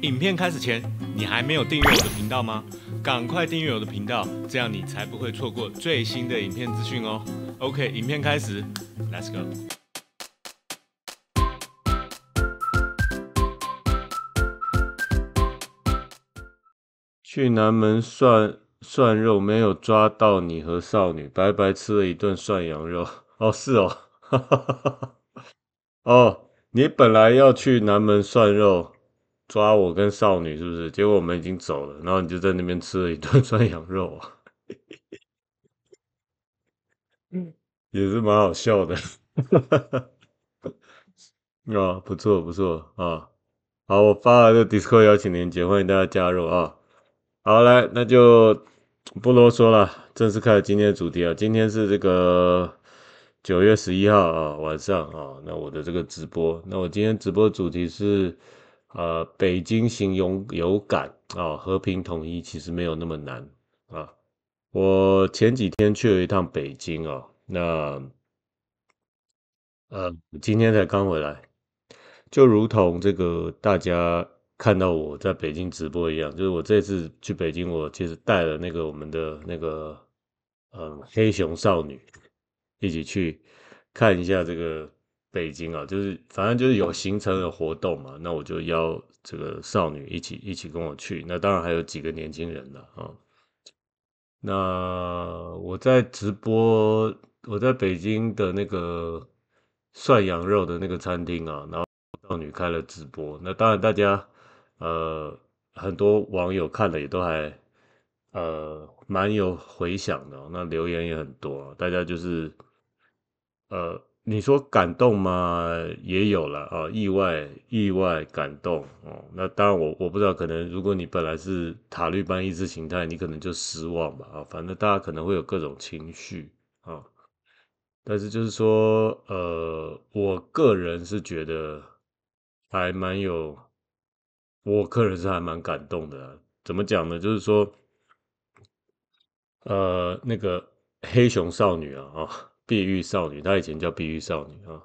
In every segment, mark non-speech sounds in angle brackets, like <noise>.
影片开始前，你还没有订阅我的频道吗？赶快订阅我的频道，这样你才不会错过最新的影片资讯哦。OK，影片开始，Let's go。去南门涮涮肉没有抓到你和少女，白白吃了一顿涮羊肉。哦，是哦，哈哈哈哈。哦，你本来要去南门涮肉。抓我跟少女是不是？结果我们已经走了，然后你就在那边吃了一顿涮 <laughs> 羊肉啊，<laughs> 嗯，也是蛮好笑的，<laughs> 啊，不错不错啊，好，我发了这 DISCO 邀请链接，欢迎大家加入啊。好来，那就不啰嗦了，正式开始今天的主题啊。今天是这个九月十一号啊，晚上啊，那我的这个直播，那我今天直播主题是。呃，北京行勇有感啊，和平统一其实没有那么难啊。我前几天去了一趟北京啊，那呃，今天才刚回来，就如同这个大家看到我在北京直播一样，就是我这次去北京，我其实带了那个我们的那个呃黑熊少女一起去看一下这个。北京啊，就是反正就是有行程的活动嘛，那我就邀这个少女一起一起跟我去。那当然还有几个年轻人了啊。那我在直播，我在北京的那个涮羊肉的那个餐厅啊，然后少女开了直播。那当然大家呃很多网友看了也都还呃蛮有回响的，那留言也很多，大家就是呃。你说感动吗？也有了啊，意外，意外感动哦。那当然，我我不知道，可能如果你本来是塔利班意识形态，你可能就失望吧啊。反正大家可能会有各种情绪啊。但是就是说，呃，我个人是觉得还蛮有，我个人是还蛮感动的。怎么讲呢？就是说，呃，那个黑熊少女啊啊。碧玉少女，她以前叫碧玉少女啊。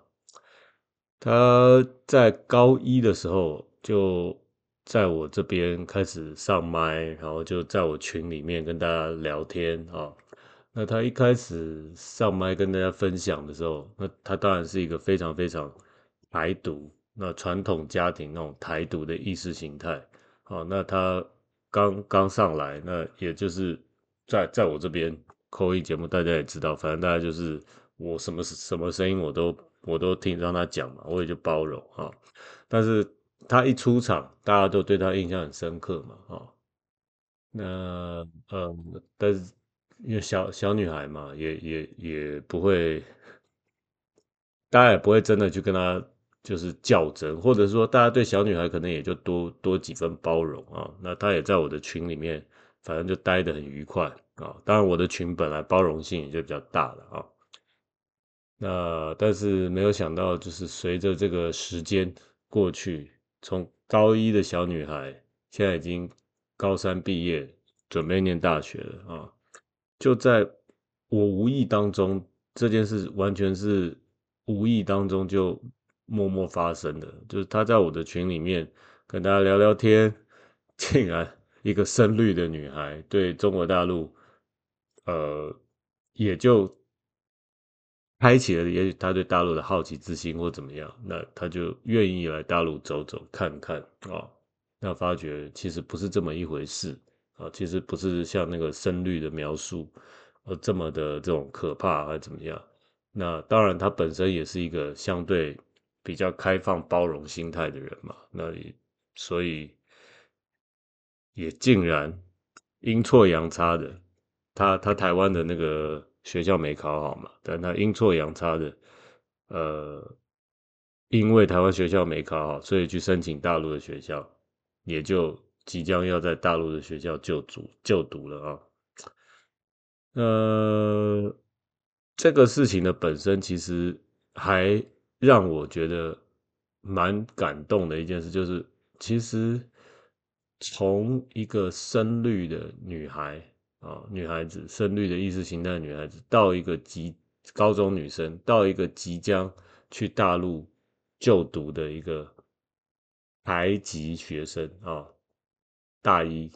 她在高一的时候就在我这边开始上麦，然后就在我群里面跟大家聊天啊。那她一开始上麦跟大家分享的时候，那她当然是一个非常非常台独，那传统家庭那种台独的意识形态。好，那她刚刚上来，那也就是在在我这边。口一节目大家也知道，反正大家就是我什么什么声音我都我都听，让他讲嘛，我也就包容啊。但是他一出场，大家都对他印象很深刻嘛，啊。那嗯，但是因为小小女孩嘛，也也也不会，大家也不会真的去跟他就是较真，或者说大家对小女孩可能也就多多几分包容啊。那她也在我的群里面，反正就待得很愉快。啊，当然我的群本来包容性也就比较大了啊。那但是没有想到，就是随着这个时间过去，从高一的小女孩，现在已经高三毕业，准备念大学了啊。就在我无意当中，这件事完全是无意当中就默默发生的，就是她在我的群里面跟大家聊聊天，竟然一个深绿的女孩对中国大陆。呃，也就开启了，也许他对大陆的好奇之心或怎么样，那他就愿意来大陆走走看看啊。那发觉其实不是这么一回事啊，其实不是像那个深绿的描述呃这么的这种可怕还怎么样。那当然，他本身也是一个相对比较开放包容心态的人嘛。那所以也竟然阴错阳差的。他他台湾的那个学校没考好嘛，但他阴错阳差的，呃，因为台湾学校没考好，所以去申请大陆的学校，也就即将要在大陆的学校就读就读了啊。呃，这个事情的本身其实还让我觉得蛮感动的一件事，就是其实从一个深绿的女孩。啊，女孩子，深绿的意识形态，女孩子，到一个即高中女生，到一个即将去大陆就读的一个台籍学生啊，大一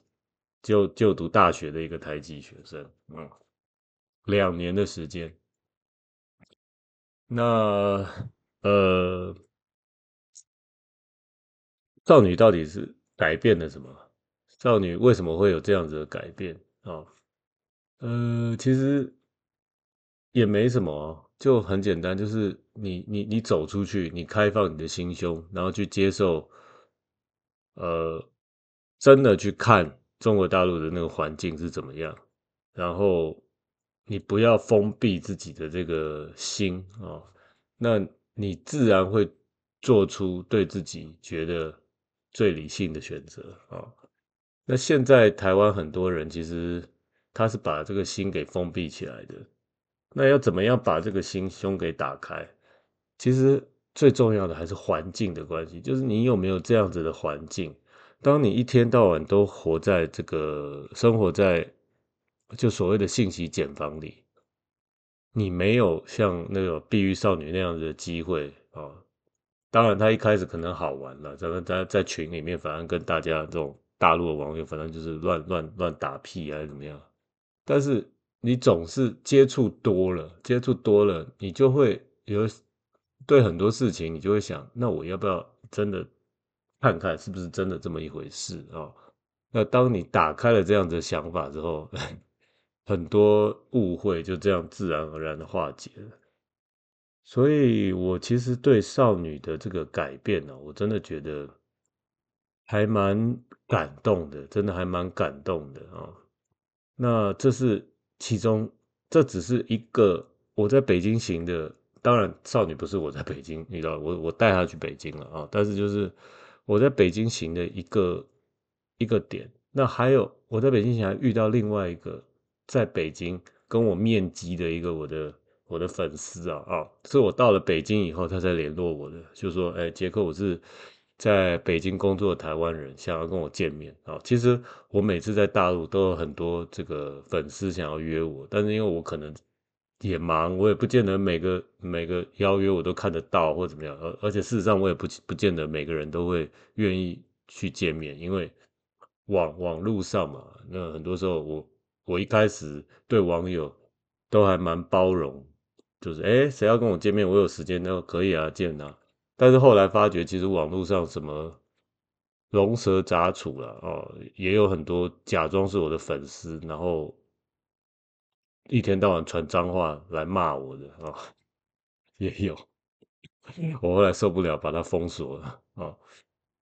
就就读大学的一个台籍学生，嗯，两年的时间，那呃，少女到底是改变了什么？少女为什么会有这样子的改变啊？呃，其实也没什么，就很简单，就是你你你走出去，你开放你的心胸，然后去接受，呃，真的去看中国大陆的那个环境是怎么样，然后你不要封闭自己的这个心啊，那你自然会做出对自己觉得最理性的选择啊。那现在台湾很多人其实。他是把这个心给封闭起来的，那要怎么样把这个心胸给打开？其实最重要的还是环境的关系，就是你有没有这样子的环境。当你一天到晚都活在这个生活在就所谓的信息茧房里，你没有像那个碧玉少女那样子的机会啊。当然，他一开始可能好玩了，咱们在在群里面反正跟大家这种大陆的网友，反正就是乱乱乱打屁还是怎么样。但是你总是接触多了，接触多了，你就会有对很多事情，你就会想，那我要不要真的看看是不是真的这么一回事啊？那当你打开了这样的想法之后，<laughs> 很多误会就这样自然而然的化解了。所以我其实对少女的这个改变呢，我真的觉得还蛮感动的，真的还蛮感动的啊。那这是其中，这只是一个我在北京行的。当然，少女不是我在北京遇到，我我带她去北京了啊。但是就是我在北京行的一个一个点。那还有我在北京行还遇到另外一个在北京跟我面基的一个我的我的粉丝啊啊，是我到了北京以后他才联络我的，就说哎杰克我是。在北京工作的台湾人想要跟我见面啊，其实我每次在大陆都有很多这个粉丝想要约我，但是因为我可能也忙，我也不见得每个每个邀约我都看得到或怎么样，而而且事实上我也不不见得每个人都会愿意去见面，因为网网路上嘛，那很多时候我我一开始对网友都还蛮包容，就是哎谁要跟我见面，我有时间，那可以啊，见啊。但是后来发觉，其实网络上什么龙蛇杂处了哦，也有很多假装是我的粉丝，然后一天到晚传脏话来骂我的啊，<laughs> 也有。我后来受不了，把它封锁了啊。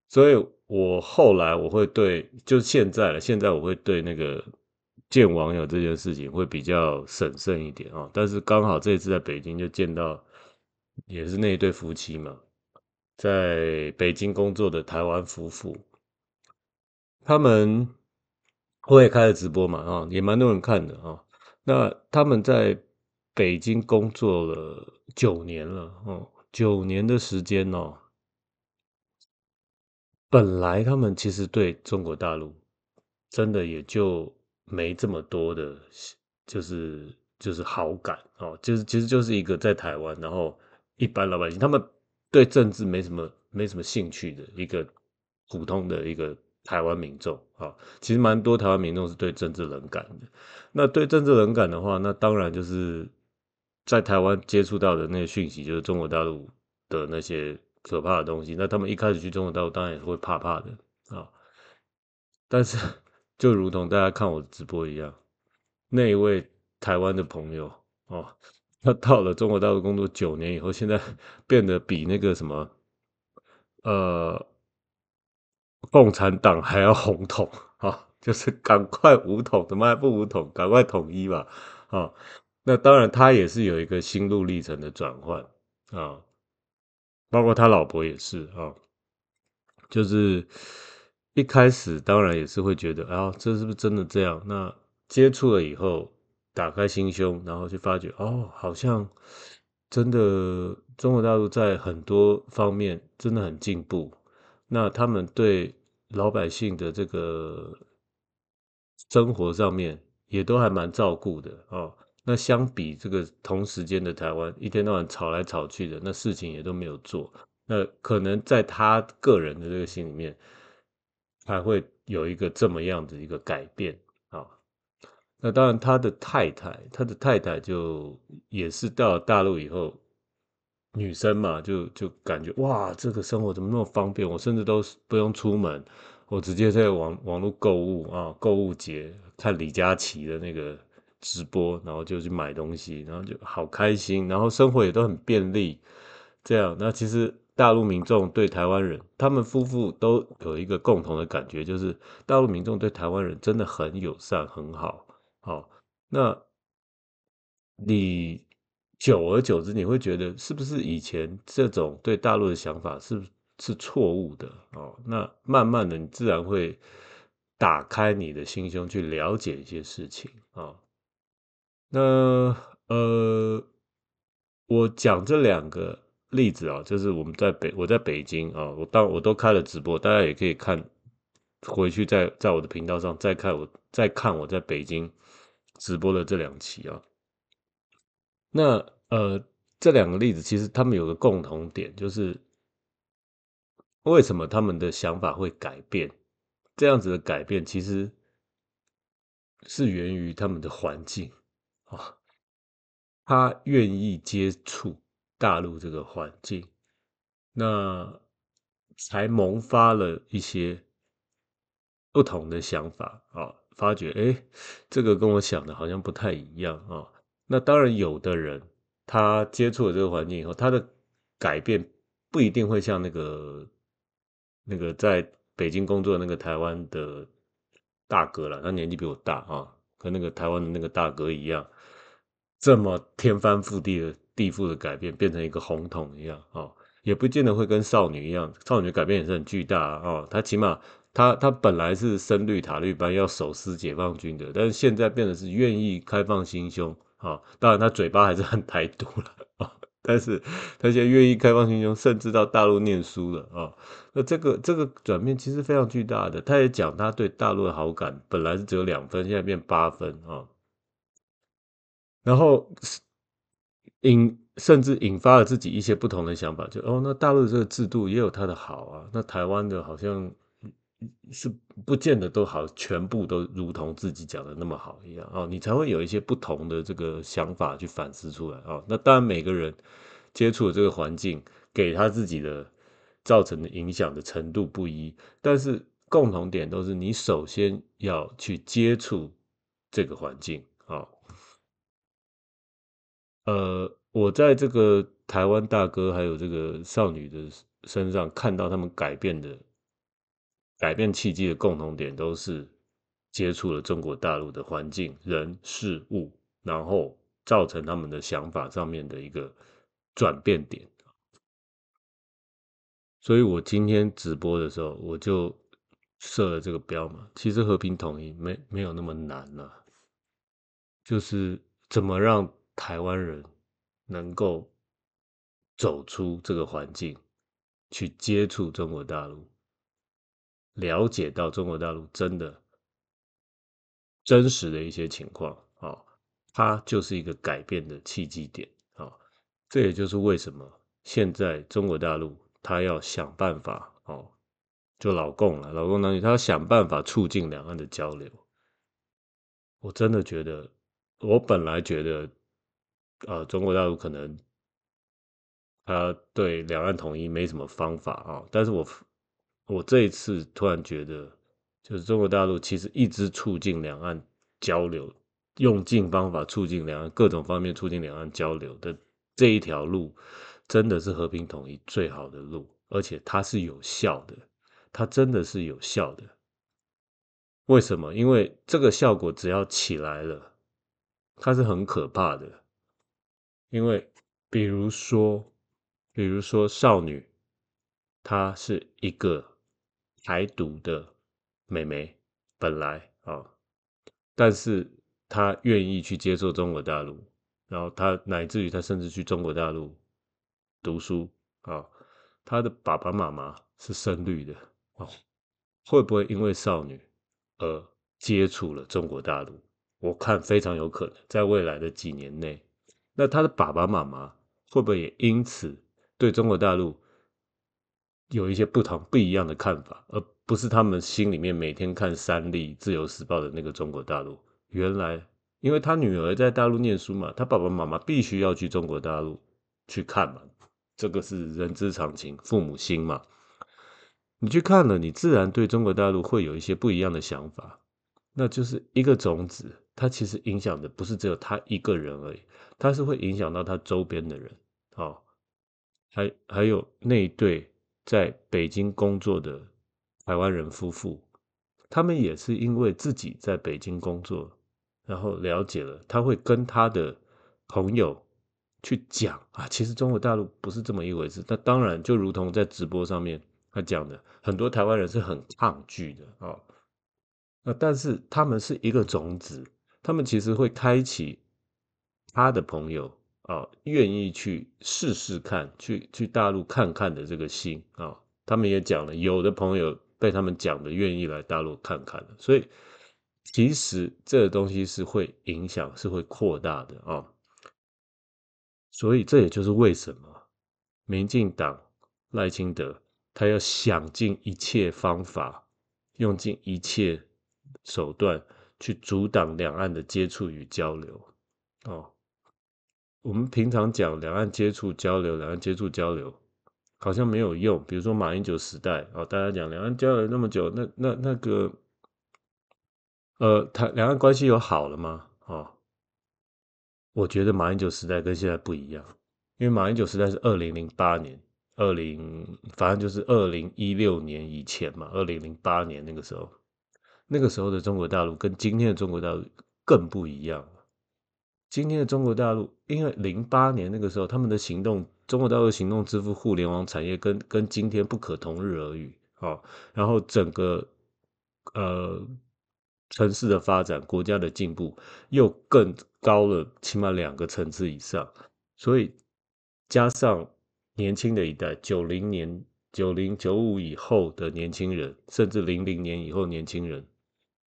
所以我后来我会对，就现在了，现在我会对那个见网友这件事情会比较审慎一点啊。但是刚好这一次在北京就见到，也是那一对夫妻嘛。在北京工作的台湾夫妇，他们我也开了直播嘛，啊，也蛮多人看的啊。那他们在北京工作了九年了，哦，九年的时间哦。本来他们其实对中国大陆真的也就没这么多的，就是就是好感哦，就是其实就是一个在台湾，然后一般老百姓他们。对政治没什么没什么兴趣的一个普通的一个台湾民众啊，其实蛮多台湾民众是对政治冷感的。那对政治冷感的话，那当然就是在台湾接触到的那些讯息，就是中国大陆的那些可怕的东西。那他们一开始去中国大陆，当然也是会怕怕的啊。但是就如同大家看我直播一样，那一位台湾的朋友哦。他到了中国大陆工作九年以后，现在 <laughs> 变得比那个什么，呃，共产党还要红统啊，就是赶快武统，怎么还不武统？赶快统一吧啊！那当然，他也是有一个心路历程的转换啊，包括他老婆也是啊，就是一开始当然也是会觉得啊，这是不是真的这样？那接触了以后。打开心胸，然后就发觉哦，好像真的中国大陆在很多方面真的很进步。那他们对老百姓的这个生活上面，也都还蛮照顾的哦。那相比这个同时间的台湾，一天到晚吵来吵去的，那事情也都没有做。那可能在他个人的这个心里面，还会有一个这么样的一个改变。那当然，他的太太，他的太太就也是到了大陆以后，女生嘛，就就感觉哇，这个生活怎么那么方便？我甚至都不用出门，我直接在网网络购物啊，购物节看李佳琦的那个直播，然后就去买东西，然后就好开心，然后生活也都很便利。这样，那其实大陆民众对台湾人，他们夫妇都有一个共同的感觉，就是大陆民众对台湾人真的很友善、很好。好，那你久而久之，你会觉得是不是以前这种对大陆的想法是是错误的哦？那慢慢的，你自然会打开你的心胸，去了解一些事情啊。那呃，我讲这两个例子啊，就是我们在北，我在北京啊，我当我都开了直播，大家也可以看回去，在在我的频道上再看，我再看我在北京。直播的这两期啊，那呃，这两个例子其实他们有个共同点，就是为什么他们的想法会改变？这样子的改变其实是源于他们的环境啊，他愿意接触大陆这个环境，那才萌发了一些不同的想法啊。发觉，哎，这个跟我想的好像不太一样啊。那当然，有的人他接触了这个环境以后，他的改变不一定会像那个那个在北京工作那个台湾的大哥了。他年纪比我大啊，跟那个台湾的那个大哥一样，这么天翻覆地的地覆的改变，变成一个红桶一样啊，也不见得会跟少女一样。少女改变也是很巨大啊，她起码。他他本来是深绿塔绿班要手撕解放军的，但是现在变得是愿意开放心胸啊！当然他嘴巴还是很台独了啊，但是他现在愿意开放心胸，甚至到大陆念书了啊！那这个这个转变其实非常巨大的。他也讲他对大陆的好感，本来是只有两分，现在变八分啊！然后引甚至引发了自己一些不同的想法，就哦，那大陆的这个制度也有它的好啊，那台湾的好像。是不见得都好，全部都如同自己讲的那么好一样哦。你才会有一些不同的这个想法去反思出来哦。那当然，每个人接触的这个环境给他自己的造成的影响的程度不一，但是共同点都是你首先要去接触这个环境啊。呃，我在这个台湾大哥还有这个少女的身上看到他们改变的。改变契机的共同点都是接触了中国大陆的环境、人、事物，然后造成他们的想法上面的一个转变点。所以我今天直播的时候，我就设了这个标嘛。其实和平统一没没有那么难了，就是怎么让台湾人能够走出这个环境，去接触中国大陆。了解到中国大陆真的真实的一些情况啊，它就是一个改变的契机点啊。这也就是为什么现在中国大陆他要想办法哦，就老共了，老共当局他要想办法促进两岸的交流。我真的觉得，我本来觉得，呃，中国大陆可能他对两岸统一没什么方法啊，但是我。我这一次突然觉得，就是中国大陆其实一直促进两岸交流，用尽方法促进两岸各种方面促进两岸交流的这一条路，真的是和平统一最好的路，而且它是有效的，它真的是有效的。为什么？因为这个效果只要起来了，它是很可怕的。因为比如说，比如说少女，她是一个。台独的妹妹，本来啊，但是她愿意去接受中国大陆，然后她乃至于她甚至去中国大陆读书啊，她的爸爸妈妈是深绿的哦，会不会因为少女而接触了中国大陆？我看非常有可能，在未来的几年内，那她的爸爸妈妈会不会也因此对中国大陆？有一些不同不一样的看法，而不是他们心里面每天看《三立自由时报》的那个中国大陆。原来，因为他女儿在大陆念书嘛，他爸爸妈妈必须要去中国大陆去看嘛，这个是人之常情，父母心嘛。你去看了，你自然对中国大陆会有一些不一样的想法，那就是一个种子，它其实影响的不是只有他一个人而已，它是会影响到他周边的人哦，还还有一对。在北京工作的台湾人夫妇，他们也是因为自己在北京工作，然后了解了，他会跟他的朋友去讲啊，其实中国大陆不是这么一回事。那当然，就如同在直播上面他讲的，很多台湾人是很抗拒的啊。那但是他们是一个种子，他们其实会开启他的朋友。啊，愿意去试试看，去去大陆看看的这个心啊，他们也讲了，有的朋友被他们讲的愿意来大陆看看的，所以其实这个东西是会影响，是会扩大的啊。所以这也就是为什么民进党赖清德他要想尽一切方法，用尽一切手段去阻挡两岸的接触与交流，哦。我们平常讲两岸接触交流，两岸接触交流好像没有用。比如说马英九时代，哦，大家讲两岸交流那么久，那那那个，呃，他两岸关系有好了吗？哦，我觉得马英九时代跟现在不一样，因为马英九时代是二零零八年，二零反正就是二零一六年以前嘛，二零零八年那个时候，那个时候的中国大陆跟今天的中国大陆更不一样。今天的中国大陆，因为零八年那个时候他们的行动，中国大陆的行动支付互联网产业跟跟今天不可同日而语啊。然后整个呃城市的发展、国家的进步又更高了，起码两个层次以上。所以加上年轻的一代，九零年、九零九五以后的年轻人，甚至零零年以后年轻人，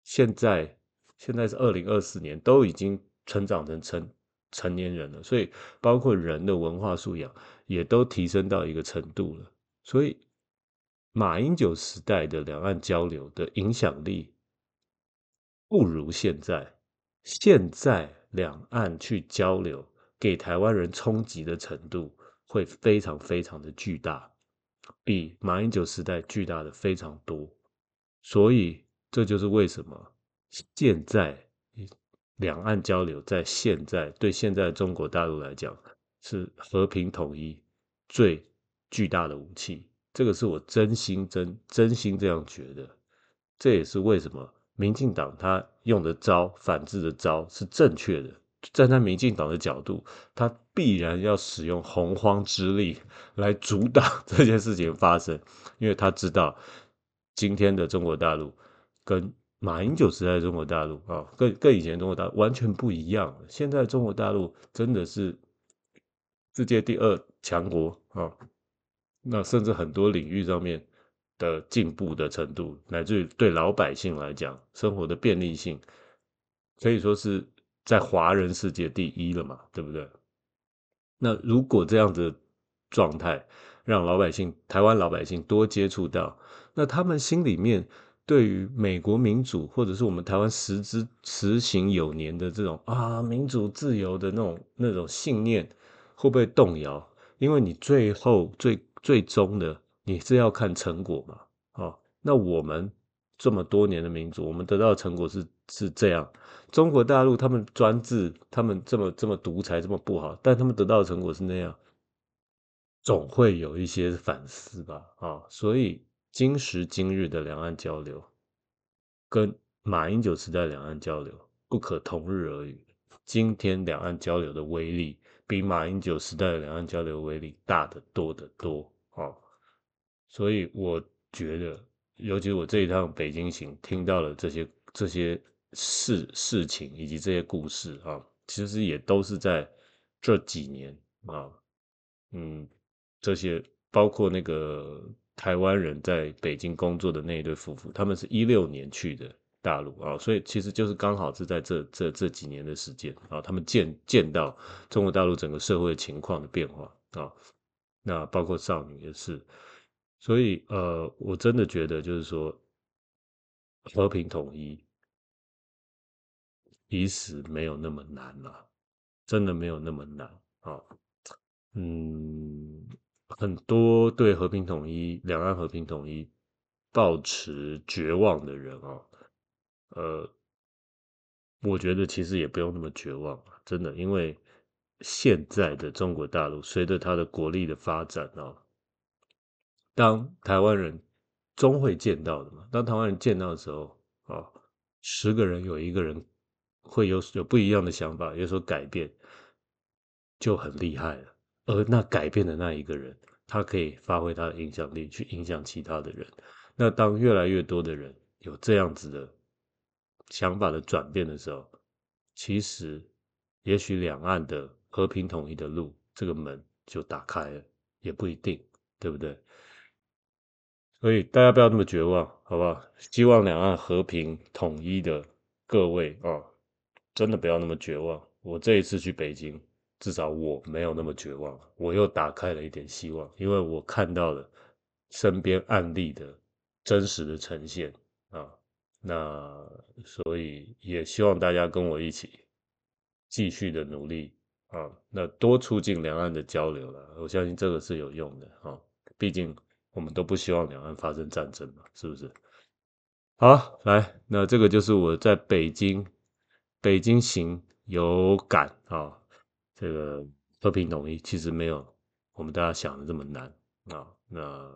现在现在是二零二四年，都已经。成长成成成年人了，所以包括人的文化素养也都提升到一个程度了。所以马英九时代的两岸交流的影响力不如现在，现在两岸去交流给台湾人冲击的程度会非常非常的巨大，比马英九时代巨大的非常多。所以这就是为什么现在。两岸交流在现在对现在中国大陆来讲是和平统一最巨大的武器，这个是我真心真真心这样觉得。这也是为什么民进党他用的招反制的招是正确的。站在民进党的角度，他必然要使用洪荒之力来阻挡 <laughs> 这件事情发生，因为他知道今天的中国大陆跟。马英九时代的中国大陆啊，跟跟以前中国大陆完全不一样。现在中国大陆真的是世界第二强国啊！那甚至很多领域上面的进步的程度，乃至于对老百姓来讲生活的便利性，可以说是在华人世界第一了嘛？对不对？那如果这样的状态让老百姓、台湾老百姓多接触到，那他们心里面。对于美国民主，或者是我们台湾实之实行有年的这种啊民主自由的那种那种信念，会不会动摇？因为你最后最最终的你是要看成果嘛。啊，那我们这么多年的民主，我们得到的成果是是这样。中国大陆他们专制，他们这么这么独裁，这么不好，但他们得到的成果是那样，总会有一些反思吧。啊，所以。今时今日的两岸交流，跟马英九时代两岸交流不可同日而语。今天两岸交流的威力，比马英九时代的两岸交流威力大得多得多啊！所以我觉得，尤其我这一趟北京行听到了这些这些事事情以及这些故事啊，其实也都是在这几年啊，嗯，这些包括那个。台湾人在北京工作的那一对夫妇，他们是一六年去的大陆啊，所以其实就是刚好是在这这这几年的时间啊，他们见见到中国大陆整个社会情况的变化啊，那包括少女也是，所以呃，我真的觉得就是说和平统一，其实没有那么难了，真的没有那么难啊，嗯。很多对和平统一、两岸和平统一抱持绝望的人啊，呃，我觉得其实也不用那么绝望，真的，因为现在的中国大陆随着它的国力的发展啊，当台湾人终会见到的嘛，当台湾人见到的时候啊，十个人有一个人会有有不一样的想法，有所改变，就很厉害了。而那改变的那一个人，他可以发挥他的影响力去影响其他的人。那当越来越多的人有这样子的想法的转变的时候，其实也许两岸的和平统一的路这个门就打开了，也不一定，对不对？所以大家不要那么绝望，好不好？希望两岸和平统一的各位啊，真的不要那么绝望。我这一次去北京。至少我没有那么绝望，我又打开了一点希望，因为我看到了身边案例的真实的呈现啊，那所以也希望大家跟我一起继续的努力啊，那多促进两岸的交流了，我相信这个是有用的啊，毕竟我们都不希望两岸发生战争嘛，是不是？好，来，那这个就是我在北京北京行有感啊。这个和平统一其实没有我们大家想的这么难啊，那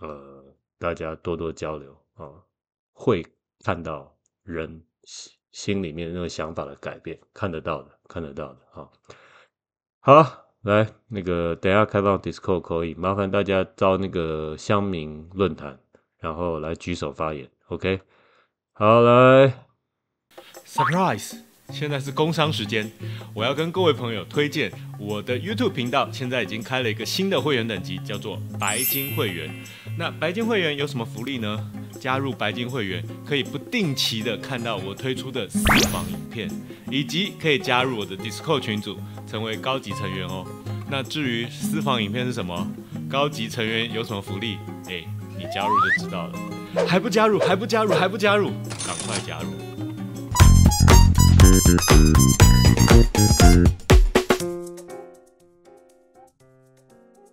呃，大家多多交流啊，会看到人心里面那个想法的改变，看得到的，看得到的啊。好，来那个等下开放 Discord 可以，麻烦大家招那个乡民论坛，然后来举手发言，OK？好，来，Surprise。现在是工商时间，我要跟各位朋友推荐我的 YouTube 频道，现在已经开了一个新的会员等级，叫做白金会员。那白金会员有什么福利呢？加入白金会员可以不定期的看到我推出的私房影片，以及可以加入我的 Discord 群组，成为高级成员哦。那至于私房影片是什么，高级成员有什么福利，哎，你加入就知道了。还不加入？还不加入？还不加入？赶快加入！Thank you.